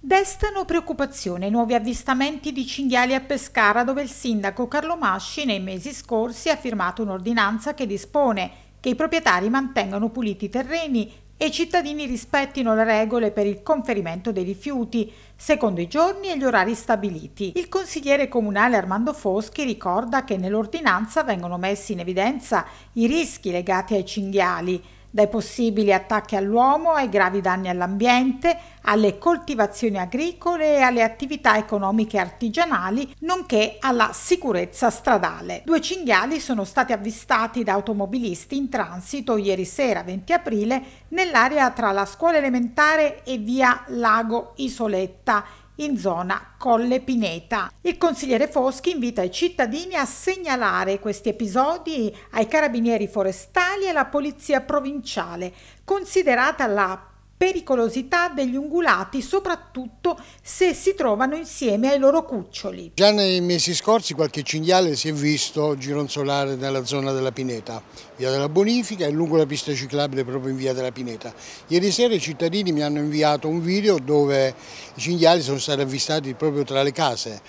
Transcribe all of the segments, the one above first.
Destano preoccupazione i nuovi avvistamenti di cinghiali a Pescara dove il sindaco Carlo Masci nei mesi scorsi ha firmato un'ordinanza che dispone che i proprietari mantengano puliti i terreni e i cittadini rispettino le regole per il conferimento dei rifiuti, secondo i giorni e gli orari stabiliti. Il consigliere comunale Armando Foschi ricorda che nell'ordinanza vengono messi in evidenza i rischi legati ai cinghiali, dai possibili attacchi all'uomo ai gravi danni all'ambiente, alle coltivazioni agricole e alle attività economiche artigianali, nonché alla sicurezza stradale. Due cinghiali sono stati avvistati da automobilisti in transito ieri sera 20 aprile nell'area tra la scuola elementare e via Lago Isoletta in zona Colle Pineta. Il consigliere Foschi invita i cittadini a segnalare questi episodi ai carabinieri forestali e alla polizia provinciale, considerata la pericolosità degli ungulati, soprattutto se si trovano insieme ai loro cuccioli. Già nei mesi scorsi qualche cinghiale si è visto gironzolare nella zona della Pineta, via della Bonifica e lungo la pista ciclabile proprio in via della Pineta. Ieri sera i cittadini mi hanno inviato un video dove i cinghiali sono stati avvistati proprio tra le case.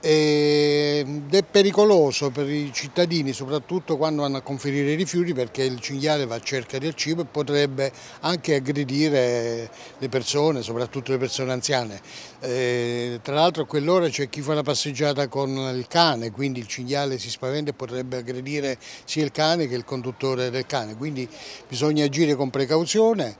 E pericoloso per i cittadini, soprattutto quando vanno a conferire i rifiuti perché il cinghiale va a cercare del cibo e potrebbe anche aggredire le persone, soprattutto le persone anziane. Eh, tra l'altro a quell'ora c'è chi fa la passeggiata con il cane, quindi il cinghiale si spaventa e potrebbe aggredire sia il cane che il conduttore del cane, quindi bisogna agire con precauzione.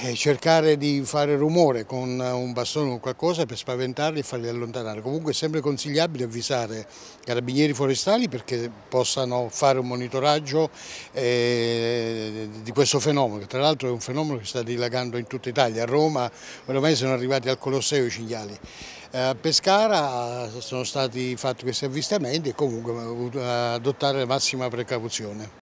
Eh, cercare di fare rumore con eh, un bastone o qualcosa per spaventarli e farli allontanare. Comunque è sempre consigliabile avvisare i carabinieri forestali perché possano fare un monitoraggio eh, di questo fenomeno, che tra l'altro è un fenomeno che sta dilagando in tutta Italia. A Roma ormai sono arrivati al Colosseo i cinghiali. A Pescara sono stati fatti questi avvistamenti e comunque adottare la massima precauzione.